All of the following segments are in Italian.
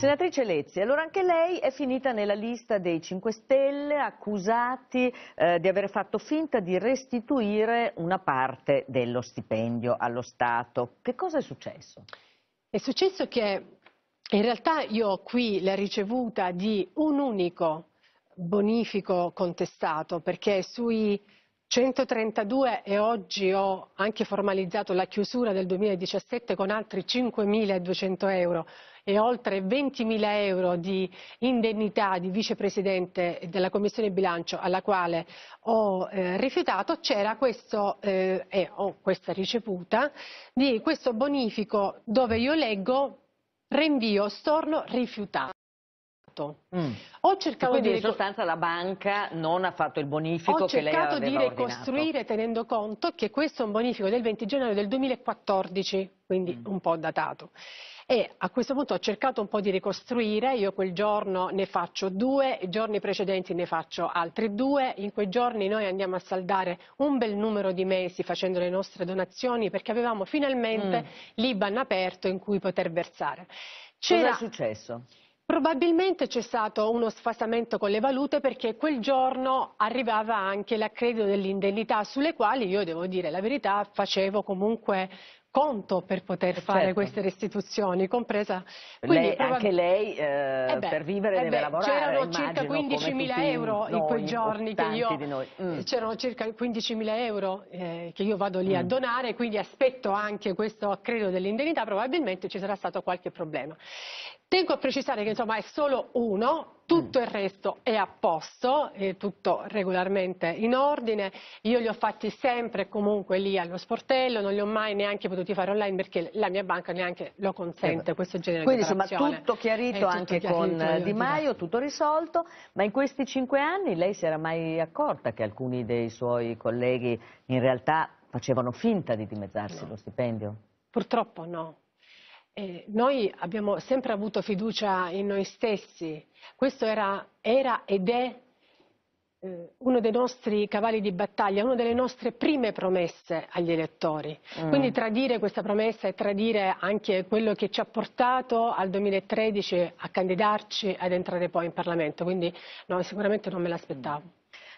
Senatrice Lezzi, allora anche lei è finita nella lista dei 5 Stelle accusati eh, di aver fatto finta di restituire una parte dello stipendio allo Stato. Che cosa è successo? È successo che in realtà io ho qui la ricevuta di un unico bonifico contestato perché sui 132 e oggi ho anche formalizzato la chiusura del 2017 con altri 5.200 euro e oltre 20.000 euro di indennità di vicepresidente della Commissione bilancio alla quale ho eh, rifiutato, c'era questo, eh, ho questa ricevuta di questo bonifico dove io leggo rinvio storno rifiutato. Mm. Ho cercato quindi di in sostanza la banca non ha fatto il bonifico che lei aveva Ho cercato di ricostruire ordinato. tenendo conto che questo è un bonifico del 20 gennaio del 2014, quindi mm. un po' datato e a questo punto ho cercato un po' di ricostruire, io quel giorno ne faccio due, i giorni precedenti ne faccio altri due, in quei giorni noi andiamo a saldare un bel numero di mesi facendo le nostre donazioni perché avevamo finalmente mm. l'Iban aperto in cui poter versare. Cosa è successo? Probabilmente c'è stato uno sfasamento con le valute perché quel giorno arrivava anche l'accredito dell'indennità sulle quali io devo dire la verità facevo comunque conto per poter eh, certo. fare queste restituzioni, compresa... Quindi, lei, anche lei eh, eh beh, per vivere eh deve beh, lavorare, C'erano circa 15.000 euro in quei giorni che io... Mm. Eh, c'erano circa 15.000 euro eh, che io vado lì mm. a donare, quindi aspetto anche questo accredo dell'indennità, probabilmente ci sarà stato qualche problema. Tengo a precisare che insomma è solo uno, tutto mm. il resto è a posto, è tutto regolarmente in ordine, io li ho fatti sempre comunque lì allo sportello, non li ho mai neanche potuti fare online perché la mia banca neanche lo consente eh questo genere Quindi, di Quindi insomma tutto chiarito tutto anche chiarito, con Di Maio, tutto risolto, ma in questi cinque anni lei si era mai accorta che alcuni dei suoi colleghi in realtà facevano finta di dimezzarsi no. lo stipendio? Purtroppo no. Eh, noi abbiamo sempre avuto fiducia in noi stessi, questo era, era ed è eh, uno dei nostri cavalli di battaglia, una delle nostre prime promesse agli elettori. Mm. Quindi tradire questa promessa e tradire anche quello che ci ha portato al 2013 a candidarci ad entrare poi in Parlamento, quindi no, sicuramente non me l'aspettavo.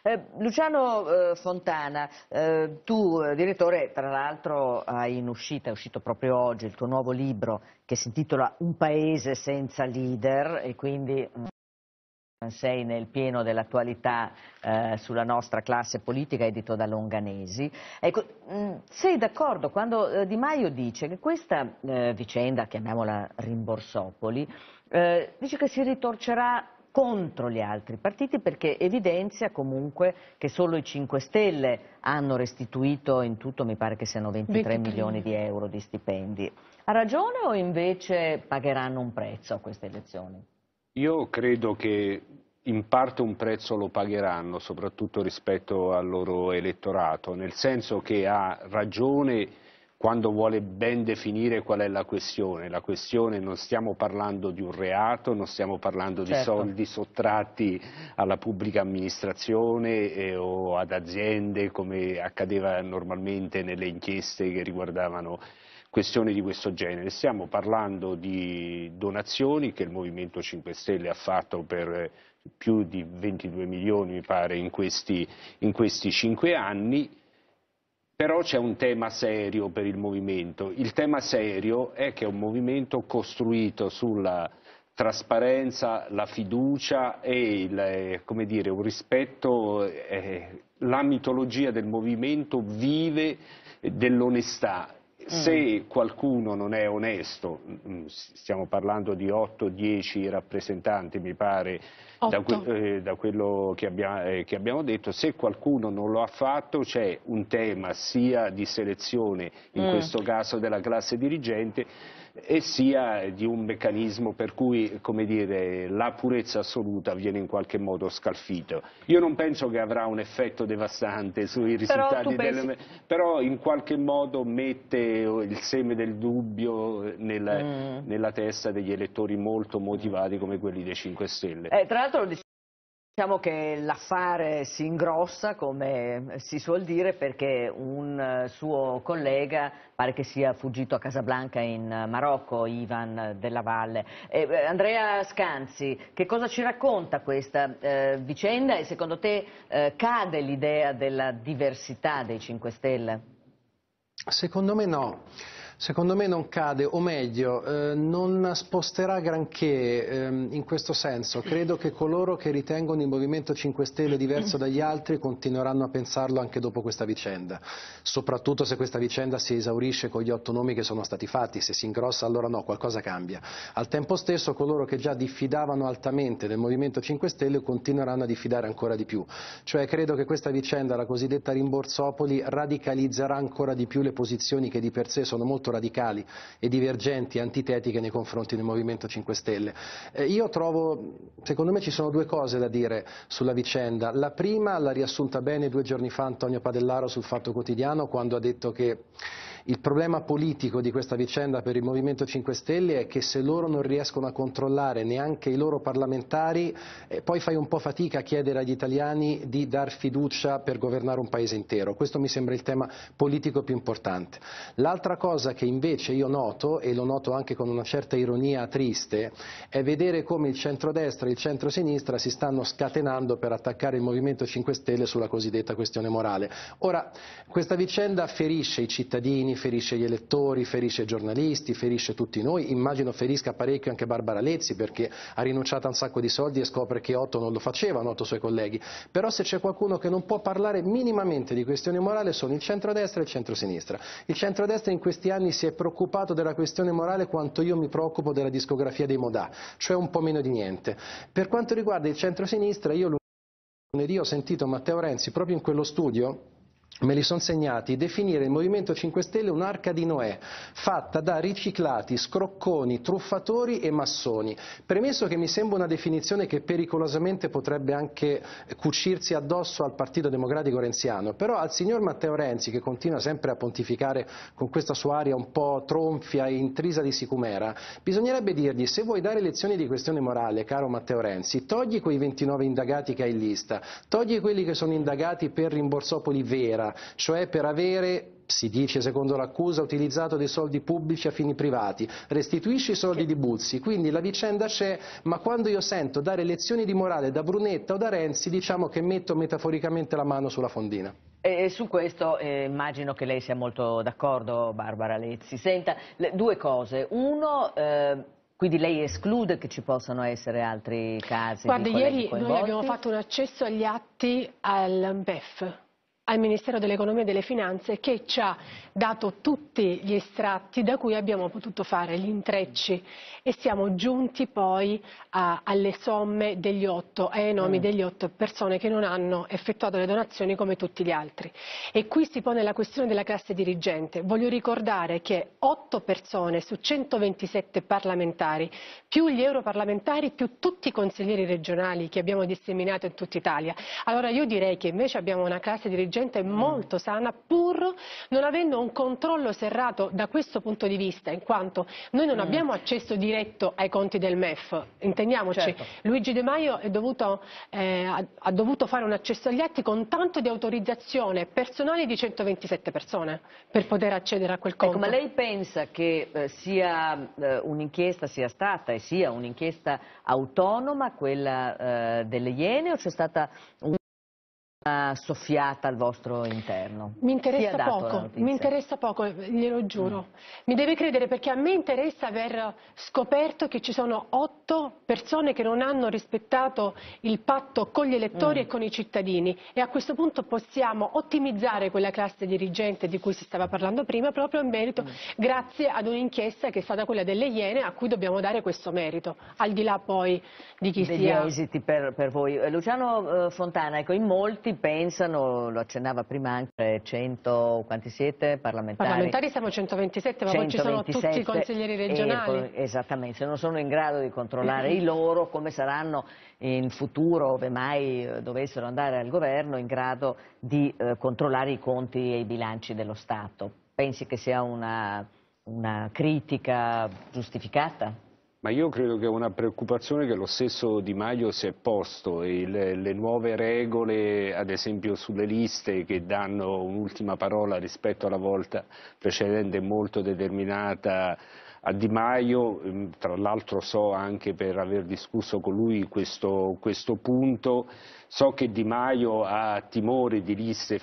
Eh, Luciano eh, Fontana, eh, tu eh, direttore tra l'altro hai in uscita, è uscito proprio oggi il tuo nuovo libro che si intitola Un paese senza leader e quindi mm, sei nel pieno dell'attualità eh, sulla nostra classe politica edito da Longanesi. Ecco, mh, mm, sei d'accordo quando eh, Di Maio dice che questa eh, vicenda, chiamiamola Rimborsopoli, eh, dice che si ritorcerà contro gli altri partiti perché evidenzia comunque che solo i 5 Stelle hanno restituito in tutto mi pare che siano 23, 23. milioni di euro di stipendi. Ha ragione o invece pagheranno un prezzo a queste elezioni? Io credo che in parte un prezzo lo pagheranno, soprattutto rispetto al loro elettorato, nel senso che ha ragione quando vuole ben definire qual è la questione. La questione non stiamo parlando di un reato, non stiamo parlando certo. di soldi sottratti alla pubblica amministrazione eh, o ad aziende come accadeva normalmente nelle inchieste che riguardavano questioni di questo genere. Stiamo parlando di donazioni che il Movimento 5 Stelle ha fatto per eh, più di 22 milioni, mi pare, in questi, in questi 5 anni però c'è un tema serio per il movimento. Il tema serio è che è un movimento costruito sulla trasparenza, la fiducia e il, eh, dire, un rispetto. Eh, la mitologia del movimento vive dell'onestà se mm. qualcuno non è onesto, mm, mm, stiamo parlando di 8-10 rappresentanti mi pare, da, que eh, da, quello che, abbia eh, che abbiamo detto, se qualcuno non lo ha fatto c'è un tema sia di selezione, in mm. questo caso della classe dirigente, e sia di un meccanismo per cui dire, la purezza assoluta viene in qualche modo scalfito. Io non penso che avrà un effetto devastante sui risultati, però, delle... pensi... però in qualche modo mette il seme del dubbio nel, mm. nella testa degli elettori molto motivati come quelli dei 5 Stelle. Eh, Diciamo che l'affare si ingrossa, come eh, si suol dire, perché un eh, suo collega pare che sia fuggito a Casablanca in eh, Marocco, Ivan della Valle. Eh, Andrea Scanzi, che cosa ci racconta questa eh, vicenda e secondo te eh, cade l'idea della diversità dei 5 Stelle? Secondo me no secondo me non cade, o meglio, eh, non sposterà granché eh, in questo senso. Credo che coloro che ritengono il Movimento 5 Stelle diverso dagli altri continueranno a pensarlo anche dopo questa vicenda, soprattutto se questa vicenda si esaurisce con gli otto nomi che sono stati fatti, se si ingrossa allora no, qualcosa cambia. Al tempo stesso coloro che già diffidavano altamente del Movimento 5 Stelle continueranno a diffidare ancora di più. Cioè credo che questa vicenda, la cosiddetta rimborsopoli, radicalizzerà ancora di più le posizioni che di per sé sono molto radicali e divergenti, antitetiche nei confronti del Movimento 5 Stelle. Eh, io trovo, secondo me ci sono due cose da dire sulla vicenda. La prima l'ha riassunta bene due giorni fa Antonio Padellaro sul Fatto Quotidiano quando ha detto che il problema politico di questa vicenda per il Movimento 5 Stelle è che se loro non riescono a controllare neanche i loro parlamentari, eh, poi fai un po' fatica a chiedere agli italiani di dar fiducia per governare un paese intero. Questo mi sembra il tema politico più importante. L'altra cosa che invece io noto, e lo noto anche con una certa ironia triste, è vedere come il centrodestra e il centrosinistra si stanno scatenando per attaccare il Movimento 5 Stelle sulla cosiddetta questione morale. Ora, questa vicenda ferisce i cittadini cittadini, ferisce gli elettori, ferisce i giornalisti, ferisce tutti noi, immagino ferisca parecchio anche Barbara Lezzi perché ha rinunciato a un sacco di soldi e scopre che Otto non lo faceva, Otto suoi colleghi, però se c'è qualcuno che non può parlare minimamente di questione morale sono il centrodestra e il centrosinistra. Il centrodestra in questi anni si è preoccupato della questione morale quanto io mi preoccupo della discografia dei Modà, cioè un po' meno di niente. Per quanto riguarda il centrosinistra, io lunedì ho sentito Matteo Renzi proprio in quello studio me li sono segnati, definire il Movimento 5 Stelle un'arca di Noè, fatta da riciclati, scrocconi, truffatori e massoni. Premesso che mi sembra una definizione che pericolosamente potrebbe anche cucirsi addosso al Partito Democratico Renziano, però al signor Matteo Renzi, che continua sempre a pontificare con questa sua aria un po' tronfia e intrisa di sicumera, bisognerebbe dirgli se vuoi dare lezioni di questione morale, caro Matteo Renzi, togli quei 29 indagati che hai in lista, togli quelli che sono indagati per rimborsopoli vera, cioè per avere si dice secondo l'accusa, utilizzato dei soldi pubblici a fini privati, restituisce i soldi di Buzzi, quindi la vicenda c'è, ma quando io sento dare lezioni di morale da Brunetta o da Renzi, diciamo che metto metaforicamente la mano sulla fondina. E su questo eh, immagino che lei sia molto d'accordo, Barbara Lezzi. Senta, le, due cose. Uno, eh... Quindi lei esclude che ci possano essere altri casi? Guarda, ieri noi abbiamo fatto un accesso agli atti al BEF, al Ministero dell'Economia e delle Finanze che ci ha dato tutti gli estratti da cui abbiamo potuto fare gli intrecci e siamo giunti poi a, alle somme degli otto, ai nomi mm. degli otto persone che non hanno effettuato le donazioni come tutti gli altri. E qui si pone la questione della classe dirigente. Voglio ricordare che otto persone su 127 parlamentari, più gli europarlamentari, più tutti i consiglieri regionali che abbiamo disseminato in tutta Italia. Allora io direi che invece abbiamo una classe dirigente gente mm. molto sana pur non avendo un controllo serrato da questo punto di vista, in quanto noi non mm. abbiamo accesso diretto ai conti del MEF, intendiamoci. Certo. Luigi De Maio dovuto, eh, ha dovuto fare un accesso agli atti con tanto di autorizzazione personale di 127 persone per poter accedere a quel conto. Ecco, ma lei pensa che eh, sia eh, un'inchiesta sia stata e sia un'inchiesta autonoma quella eh, delle Iene o c'è stata un una soffiata al vostro interno? Mi interessa poco, mi interessa poco, glielo giuro. Mm. Mi deve credere perché a me interessa aver scoperto che ci sono otto persone che non hanno rispettato il patto con gli elettori mm. e con i cittadini e a questo punto possiamo ottimizzare quella classe dirigente di cui si stava parlando prima proprio in merito mm. grazie ad un'inchiesta che è stata quella delle Iene a cui dobbiamo dare questo merito, al di là poi di chi Degli sia. Degli esiti per, per voi. Eh, Luciano eh, Fontana, ecco, in molti molti pensano, lo accennava prima anche, 100, quanti siete parlamentari? Parlamentari siamo 127, ma 127, poi ci sono tutti i consiglieri regionali. esattamente, se non sono in grado di controllare i loro, come saranno in futuro, ove mai eh, dovessero andare al governo, in grado di eh, controllare i conti e i bilanci dello Stato? Pensi che sia una, una critica giustificata? Ma io credo che è una preoccupazione che lo stesso Di Maio si è posto e le, nuove regole, ad esempio sulle liste, che danno un'ultima parola rispetto alla volta precedente molto determinata a Di Maio, ehm, tra l'altro so anche per aver discusso con lui questo, questo, punto, so che Di Maio ha timore di liste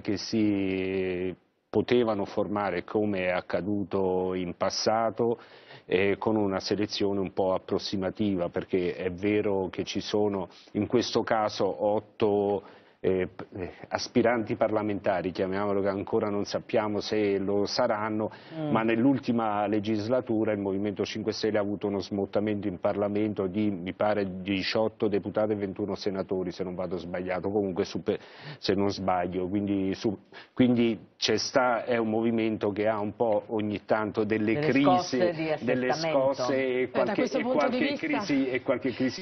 che si potevano formare come è accaduto in passato eh, con una selezione un po' approssimativa perché è vero che ci sono in questo caso otto eh, eh, aspiranti parlamentari, chiamiamolo che ancora non sappiamo se lo saranno, mm. ma nell'ultima legislatura il Movimento 5 Stelle ha avuto uno smottamento in Parlamento di, mi pare, 18 deputati e 21 senatori, se non vado sbagliato, comunque super, se non sbaglio, quindi, su, quindi sta, è un movimento che ha un po' ogni tanto delle, delle crisi, scosse delle scosse e qualche, e qualche vista... crisi, e qualche crisi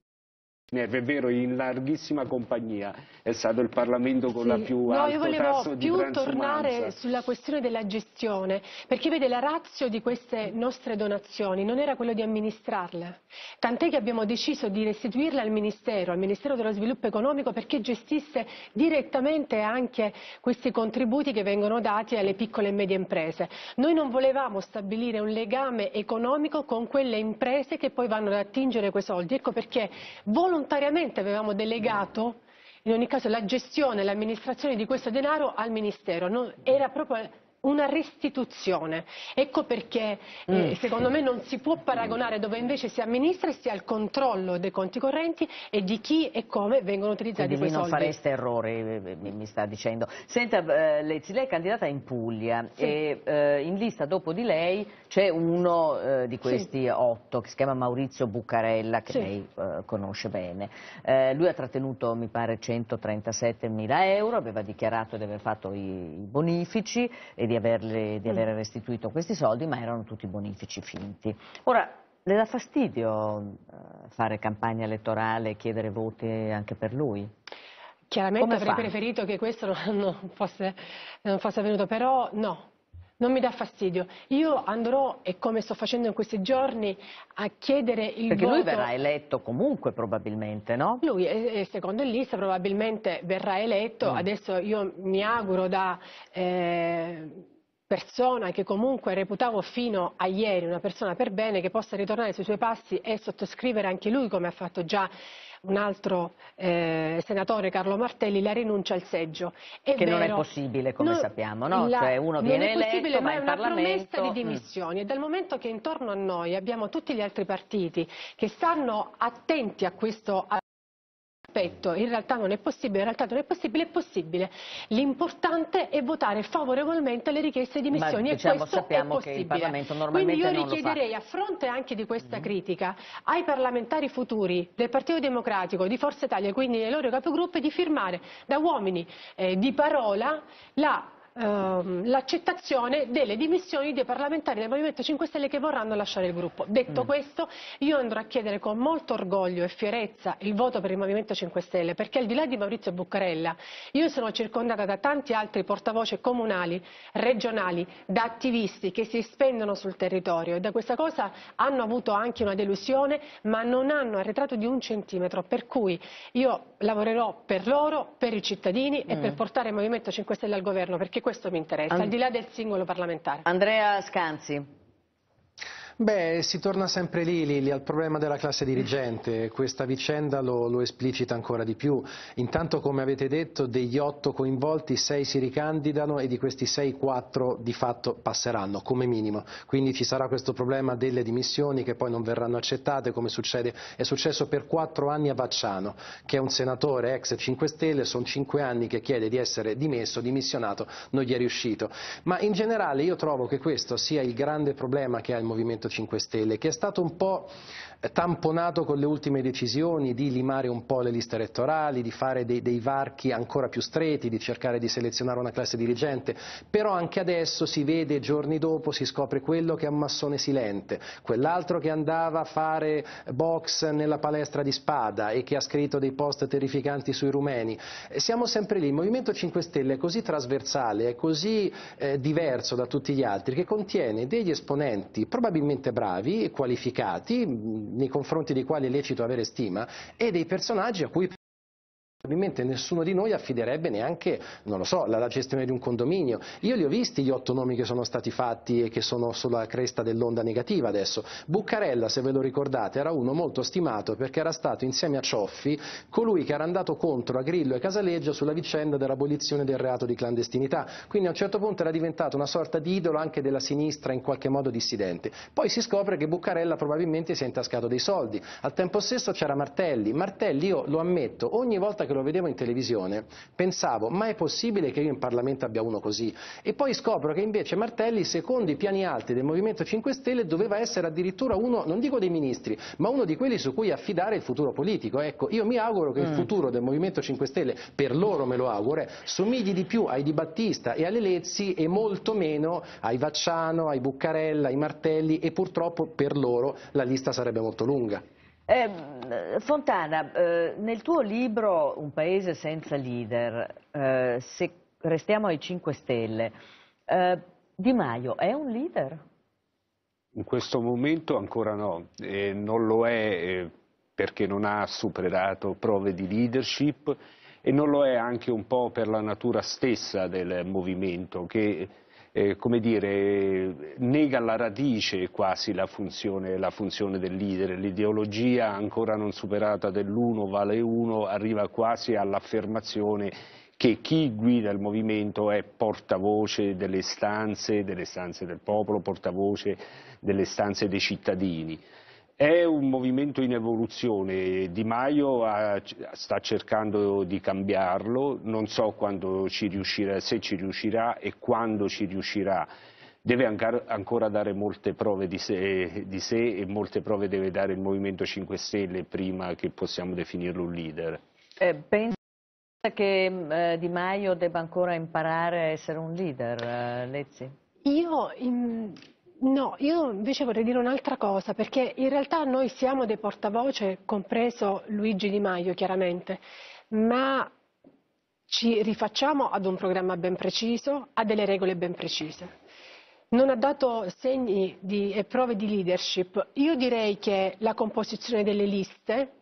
è vero, in larghissima compagnia è stato il Parlamento con sì, la più no, alto No, io volevo più tornare sulla questione della gestione, perché vede la razio di queste nostre donazioni non era quello di amministrarle, tant'è che abbiamo deciso di restituirle al Ministero, al Ministero dello Sviluppo Economico, perché gestisse direttamente anche questi contributi che vengono dati alle piccole e medie imprese. Noi non volevamo stabilire un legame economico con quelle imprese che poi vanno ad attingere quei soldi, ecco perché volontariamente volontariamente avevamo delegato in ogni caso la gestione e l'amministrazione di questo denaro al Ministero. Non, era proprio una restituzione. Ecco perché eh, mm. eh, secondo me non si può paragonare dove invece si amministra e si ha il controllo dei conti correnti e di chi e come vengono utilizzati Quindi quei non soldi. non fareste errore, eh, eh, mi sta dicendo. Senta, eh, Lezzi, lei è candidata in Puglia sì. e eh, in lista dopo di lei c'è uno di questi sì. otto che si chiama Maurizio Buccarella che sì. lei conosce bene. lui ha trattenuto mi pare 137 mila euro, aveva dichiarato di aver fatto i, i bonifici di, averle, di mm. aver restituito questi soldi, ma erano tutti bonifici finti. Ora, le dà fastidio eh, fare campagna elettorale e chiedere voti anche per lui? Chiaramente Come avrei fa? preferito che questo non fosse, non fosse avvenuto, però no, non mi dà fastidio. Io andrò, e come sto facendo in questi giorni, a chiedere il Perché voto... Perché lui verrà eletto comunque probabilmente, no? Lui, è, secondo il lista, probabilmente verrà eletto. Mm. Adesso io mi auguro da... Eh persona che comunque reputavo fino a ieri una persona per bene che possa ritornare sui suoi passi e sottoscrivere anche lui come ha fatto già un altro eh, senatore, Carlo Martelli, la rinuncia al seggio. È che vero, non è possibile, come no, sappiamo, no? La, cioè uno viene eletto, ma è una promessa di mm. dimissioni. Mm. E dal momento che intorno a noi abbiamo tutti gli altri partiti che stanno attenti a questo aspetto, in realtà non è possibile, in realtà non è possibile, è possibile. L'importante è votare favorevolmente le richieste di missioni Ma, diciamo, e questo sappiamo è possibile. Che il Quindi io richiederei, a fronte anche di questa mm. critica, ai parlamentari futuri del Partito Democratico, di Forza Italia, quindi ai loro capogruppi, di firmare da uomini eh, di parola la ehm, l'accettazione delle dimissioni dei parlamentari del Movimento 5 Stelle che vorranno lasciare il gruppo. Detto mm. questo, io andrò a chiedere con molto orgoglio e fierezza il voto per il Movimento 5 Stelle, perché al di là di Maurizio Buccarella, io sono circondata da tanti altri portavoce comunali, regionali, da attivisti che si spendono sul territorio e da questa cosa hanno avuto anche una delusione, ma non hanno arretrato di un centimetro, per cui io lavorerò per loro, per i cittadini mm. e per mm. portare il Movimento 5 Stelle al governo, questo mi interessa, And al di là del singolo parlamentare. Andrea Scanzi. Beh, si torna sempre lì, Lili, al problema della classe dirigente. Questa vicenda lo, lo, esplicita ancora di più. Intanto, come avete detto, degli otto coinvolti, sei si ricandidano e di questi sei, quattro di fatto passeranno, come minimo. Quindi ci sarà questo problema delle dimissioni che poi non verranno accettate, come succede. È successo per quattro anni a Vacciano, che è un senatore ex 5 Stelle, sono cinque anni che chiede di essere dimesso, dimissionato, non gli è riuscito. Ma in generale io trovo che questo sia il grande problema che ha il Movimento Movimento 5 Stelle, che è stato un po' tamponato con le ultime decisioni di limare un po' le liste elettorali, di fare dei, dei, varchi ancora più stretti, di cercare di selezionare una classe dirigente, però anche adesso si vede giorni dopo, si scopre quello che è un massone silente, quell'altro che andava a fare box nella palestra di spada e che ha scritto dei post terrificanti sui rumeni. Eh, siamo sempre lì, il Movimento 5 Stelle è così trasversale, è così eh, diverso da tutti gli altri, che contiene degli esponenti probabilmente bravi e qualificati, nei confronti dei quali è lecito avere stima, e dei personaggi a cui Probabilmente nessuno di noi affiderebbe neanche, so, la, la, gestione di un condominio. Io li ho visti gli otto nomi che sono stati fatti e che sono sulla cresta dell'onda negativa adesso. Buccarella, se ve lo ricordate, era uno molto stimato perché era stato insieme a Cioffi colui che era andato contro a Grillo e Casaleggio sulla vicenda dell'abolizione del reato di clandestinità. Quindi a un certo punto era diventato una sorta di idolo anche della sinistra in qualche modo dissidente. Poi si scopre che Buccarella probabilmente si è intascato dei soldi. Al tempo stesso c'era Martelli. Martelli, io lo ammetto, ogni volta che che lo vedevo in televisione, pensavo, ma è possibile che io in Parlamento abbia uno così? E poi scopro che invece Martelli, secondo i piani alti del Movimento 5 Stelle, doveva essere addirittura uno, non dico dei ministri, ma uno di quelli su cui affidare il futuro politico. Ecco, io mi auguro che il mm. futuro del Movimento 5 Stelle, per loro me lo auguro, somigli di più ai Di Battista e alle Lezzi e molto meno ai Vacciano, ai Buccarella, ai Martelli e purtroppo per loro la lista sarebbe molto lunga. Eh, Fontana, eh, nel tuo libro Un paese senza leader, eh, se restiamo ai 5 Stelle, eh, Di Maio è un leader? In questo momento ancora no, non lo è eh, perché non ha superato prove di leadership e non lo è anche un po' per la natura stessa del movimento che eh, come dire, nega alla radice quasi la funzione, la funzione del leader. L'ideologia ancora non superata dell'uno vale uno arriva quasi all'affermazione che chi guida il movimento è portavoce delle stanze, delle istanze del popolo, portavoce delle stanze dei cittadini. È un movimento in evoluzione, Di Maio ha, ah, sta cercando di cambiarlo, non so ci riuscirà, se ci riuscirà e quando ci riuscirà. Deve ancora dare molte prove di sé, di sé e molte prove deve dare il Movimento 5 Stelle prima che possiamo definirlo un leader. Eh, penso che mm, eh, Di Maio debba ancora imparare a essere un leader, eh, Lezzi? Io... In... No, io invece vorrei dire un'altra cosa, perché in realtà noi siamo dei portavoce, compreso Luigi Di Maio chiaramente, ma ci rifacciamo ad un programma ben preciso, a delle regole ben precise. Non ha dato segni di, e prove di leadership. Io direi che la composizione delle liste,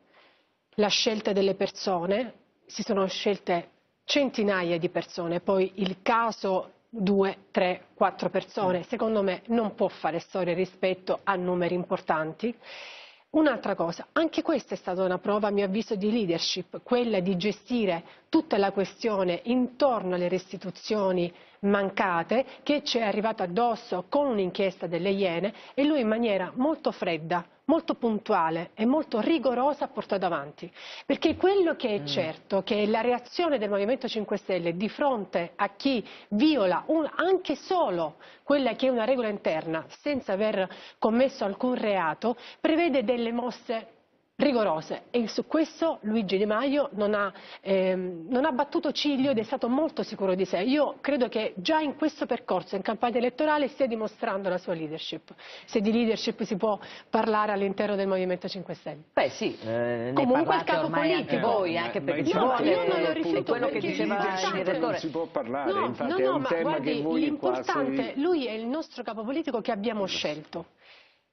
la scelta delle persone, si sono scelte centinaia di persone, poi il caso due, tre, quattro persone, mm. secondo me non può fare storia rispetto a numeri importanti. Un'altra cosa, anche questa è stata una prova, a mio avviso, di leadership, quella di gestire tutta la questione intorno alle restituzioni mancate che ci è arrivata addosso con un'inchiesta delle Iene e lui in maniera molto fredda, molto puntuale e molto rigorosa portata avanti, perché quello che è mm. certo è che la reazione del Movimento 5 Stelle di fronte a chi viola un, anche solo quella che è una regola interna senza aver commesso alcun reato prevede delle mosse rigorose e su questo Luigi Di Maio non ha, ehm, non ha, battuto ciglio ed è stato molto sicuro di sé. Io credo che già in questo percorso, in campagna elettorale, stia dimostrando la sua leadership, se di leadership si può parlare all'interno del Movimento 5 Stelle. Beh sì, eh, comunque il capo politico. Anche voi, anche perché no, io non lo rifiuto quello che diceva il direttore. Non si può parlare, no, infatti no, no, è un tema guardi, che voi l'importante, lui è il nostro capo politico che abbiamo scelto.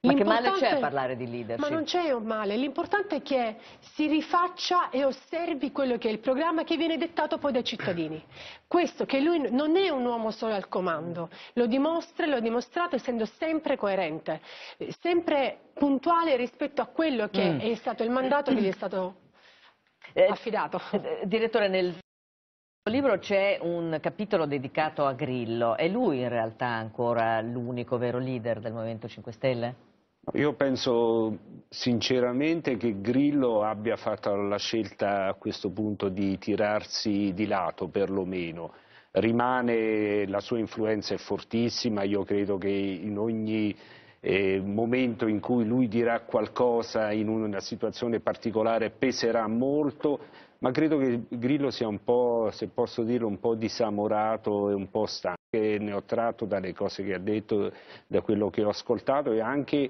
Ma che male c'è parlare di leadership? Ma non c'è un male, l'importante è che si rifaccia e osservi quello che è il programma che viene dettato poi dai cittadini. Questo che lui non è un uomo solo al comando, lo dimostra e lo ha dimostrato essendo sempre coerente, sempre puntuale rispetto a quello che mm. è stato il mandato che gli è stato eh, affidato. Eh, direttore, nel nel libro c'è un capitolo dedicato a Grillo, è lui in realtà ancora l'unico vero leader del Movimento 5 Stelle? Io penso sinceramente che Grillo abbia fatto la scelta a questo punto di tirarsi di lato perlomeno. Rimane, la sua influenza è fortissima, io credo che in ogni eh, momento in cui lui dirà qualcosa in una situazione particolare peserà molto, ma credo che Grillo sia un po', se posso dirlo, un po' disamorato e un po' stanco. Ne ho tratto dalle cose che ha detto, da quello che ho ascoltato e anche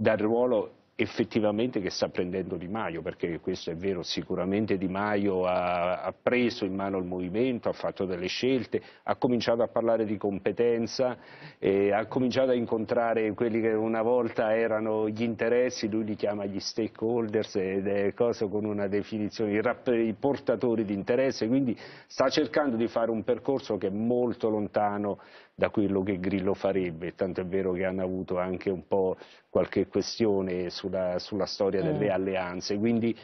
dal ruolo effettivamente che sta prendendo Di Maio, perché questo è vero, sicuramente Di Maio ha, ha, preso in mano il movimento, ha fatto delle scelte, ha cominciato a parlare di competenza, eh, ha cominciato a incontrare quelli che una volta erano gli interessi, lui li chiama gli stakeholders ed è cosa con una definizione, i, i portatori di interesse, quindi sta cercando di fare un percorso che è molto lontano da quello che Grillo farebbe, tanto è vero che hanno avuto anche un po' qualche questione sulla, sulla storia delle mm. alleanze, quindi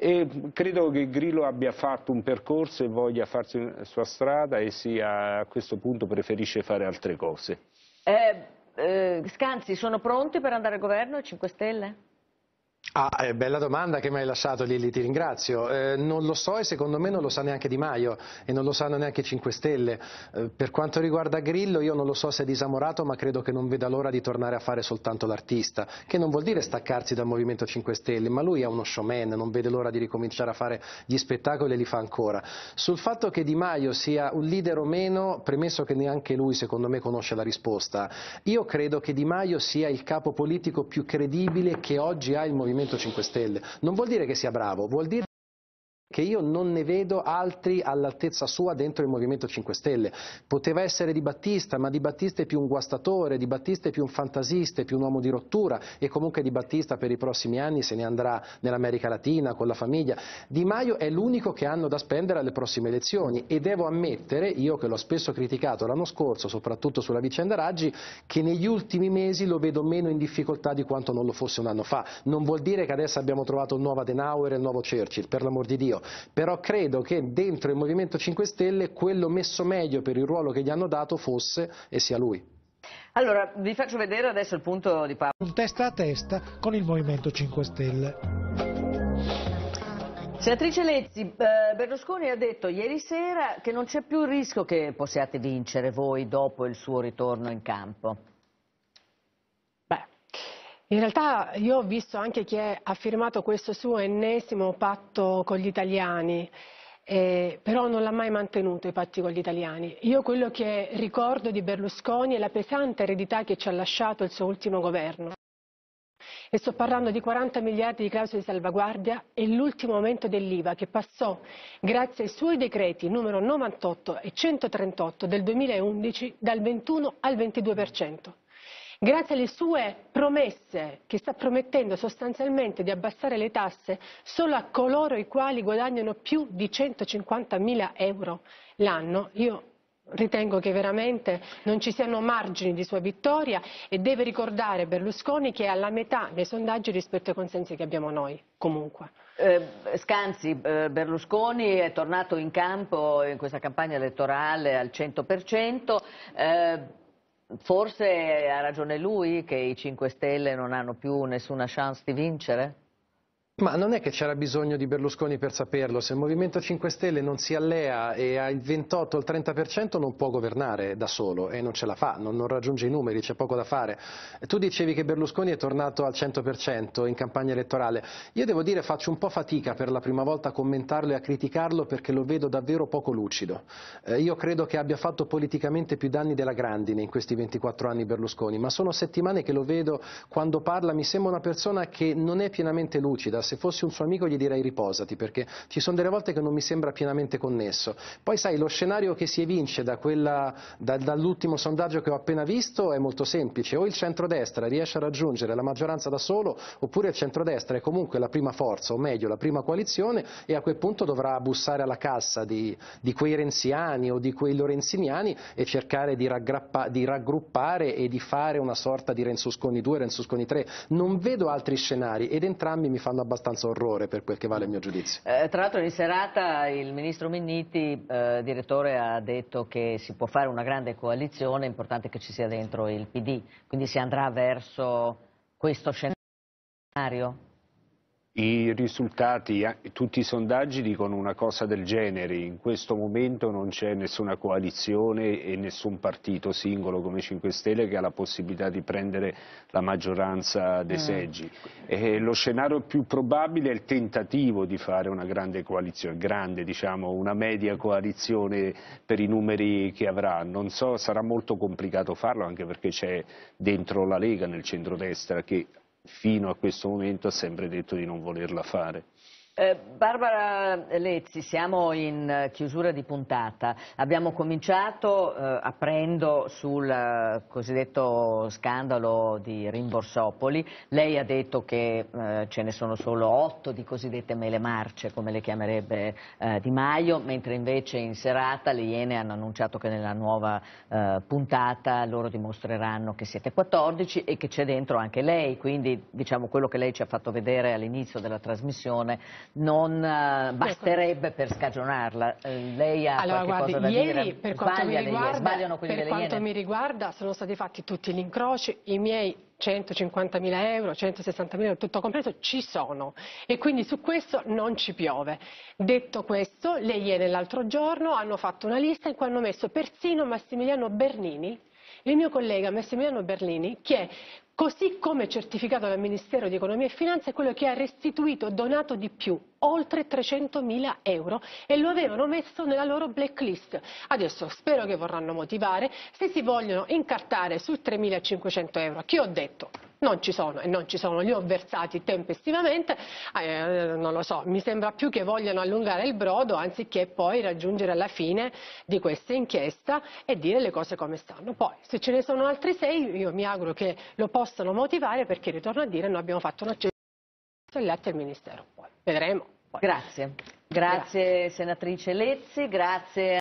e credo che Grillo abbia fatto un percorso e voglia farsi la sua strada e sia, a questo punto preferisce fare altre cose. Eh, eh, Scanzi, sono pronti per andare al governo 5 Stelle? Ah, eh, bella domanda che mi hai lasciato Lili, ti ringrazio. Eh, non lo so e secondo me non lo sa neanche Di Maio e non lo sanno neanche 5 Stelle. Eh, per quanto riguarda Grillo io non lo so se è disamorato ma credo che non veda l'ora di tornare a fare soltanto l'artista, che non vuol dire staccarsi dal Movimento 5 Stelle, ma lui è uno showman, non vede l'ora di ricominciare a fare gli spettacoli e li fa ancora. Sul fatto che Di Maio sia un leader o meno, premesso che neanche lui secondo me conosce la risposta, io credo che Di Maio sia il capo politico più credibile che oggi ha il Movimento Movimento 5 Stelle. Non vuol dire che sia bravo, vuol dire che io non ne vedo altri all'altezza sua dentro il Movimento 5 Stelle. Poteva essere Di Battista, ma Di Battista è più un guastatore, Di Battista è più un fantasista, è più un uomo di rottura e comunque Di Battista per i prossimi anni se ne andrà nell'America Latina con la famiglia. Di Maio è l'unico che hanno da spendere alle prossime elezioni e devo ammettere, io che l'ho spesso criticato l'anno scorso, soprattutto sulla vicenda Raggi, che negli ultimi mesi lo vedo meno in difficoltà di quanto non lo fosse un anno fa. Non vuol dire che adesso abbiamo trovato il nuovo Adenauer e il nuovo Churchill, per l'amor di Dio però credo che dentro il Movimento 5 Stelle quello messo meglio per il ruolo che gli hanno dato fosse e sia lui. Allora, vi faccio vedere adesso il punto di Paolo. Un testa a testa con il Movimento 5 Stelle. Senatrice Lezzi, eh, Berlusconi ha detto ieri sera che non c'è più il rischio che possiate vincere voi dopo il suo ritorno in campo. In realtà io ho visto anche chi ha firmato questo suo ennesimo patto con gli italiani, eh, però non l'ha mai mantenuto i patti con gli italiani. Io quello che ricordo di Berlusconi è la pesante eredità che ci ha lasciato il suo ultimo governo. E sto parlando di 40 miliardi di clausole di salvaguardia e l'ultimo aumento dell'IVA che passò grazie ai suoi decreti numero 98 e 138 del 2011 dal 21 al 22% grazie alle sue promesse che sta promettendo sostanzialmente di abbassare le tasse solo a coloro i quali guadagnano più di 150 mila euro l'anno, io ritengo che veramente non ci siano margini di sua vittoria e deve ricordare Berlusconi che è alla metà dei sondaggi rispetto ai consensi che abbiamo noi, comunque. Eh, Scanzi, eh, Berlusconi è tornato in campo in questa campagna elettorale al 100%. Forse ha ragione lui che i 5 Stelle non hanno più nessuna chance di vincere? Ma non è che c'era bisogno di Berlusconi per saperlo, se il Movimento 5 Stelle non si allea e ha il 28 o il 30% non può governare da solo e non ce la fa, non, non raggiunge i numeri, c'è poco da fare. Tu dicevi che Berlusconi è tornato al 100% in campagna elettorale, io devo dire faccio un po' fatica per la prima volta a commentarlo e a criticarlo perché lo vedo davvero poco lucido. Eh, io credo che abbia fatto politicamente più danni della grandine in questi 24 anni Berlusconi, ma sono settimane che lo vedo, quando parla mi sembra una persona che non è pienamente lucida, se fossi un suo amico gli direi riposati, perché ci sono delle volte che non mi sembra pienamente connesso. Poi sai, lo scenario che si evince da da, dall'ultimo sondaggio che ho appena visto è molto semplice, o il centrodestra riesce a raggiungere la maggioranza da solo, oppure il centrodestra è comunque la prima forza, o meglio la prima coalizione, e a quel punto dovrà bussare alla cassa di, di quei renziani o di quei lorenziniani e cercare di, di, raggruppare e di fare una sorta di Renzusconi 2, Renzusconi 3. Non vedo altri scenari ed entrambi mi fanno abbastanza abbastanza orrore per quel che vale il mio giudizio. Eh, tra l'altro in serata il ministro Minniti, eh, direttore, ha detto che si può fare una grande coalizione, è importante che ci sia dentro il PD, quindi si andrà verso questo scenario? I risultati, eh, tutti i sondaggi dicono una cosa del genere, in questo momento non c'è nessuna coalizione e nessun partito singolo come 5 Stelle che ha la possibilità di prendere la maggioranza dei mm. seggi. E lo scenario più probabile è il tentativo di fare una grande coalizione, grande diciamo, una media coalizione per i numeri che avrà. Non so, sarà molto complicato farlo anche perché c'è dentro la Lega nel centrodestra che fino a questo momento ha sempre detto di non volerla fare. Eh, Barbara Lezzi, siamo in eh, chiusura di puntata. Abbiamo cominciato eh, aprendo sul eh, cosiddetto scandalo di Rimborsopoli. Lei ha detto che eh, ce ne sono solo otto di cosiddette mele marce, come le chiamerebbe eh, Di Maio, mentre invece in serata le Iene hanno annunciato che nella nuova puntata loro dimostreranno che siete 14 e che c'è dentro anche lei. Quindi diciamo quello che lei ci ha fatto vedere all'inizio della trasmissione non eh, ecco. basterebbe per scagionarla. Eh, lei ha allora, qualche guardi, ieri, dire? Per quanto, mi riguarda, ieri, per quanto mi riguarda sono stati fatti tutti gli incroci, i miei 150.000 euro, 160.000 euro, tutto compreso, ci sono e quindi su questo non ci piove. Detto questo, le Iene l'altro giorno hanno fatto una lista in cui hanno messo persino Massimiliano Bernini il mio collega Massimiliano Berlini, che così come certificato dal Ministero di Economia e Finanza, è quello che ha restituito, donato di più, oltre 300.000 euro e lo avevano messo nella loro blacklist. Adesso spero che vorranno motivare se si vogliono incartare sui 3.500 euro, che ho detto non ci sono e non ci sono, li ho versati tempestivamente, eh, non lo so, mi sembra più che vogliano allungare il brodo anziché poi raggiungere la fine di questa inchiesta e dire le cose come stanno. Poi se ce ne sono altri sei io mi auguro che lo possano motivare perché ritorno a dire noi abbiamo fatto un accesso agli atti del Ministero, poi vedremo. Poi. Grazie. Grazie, Grazie senatrice Lezzi, grazie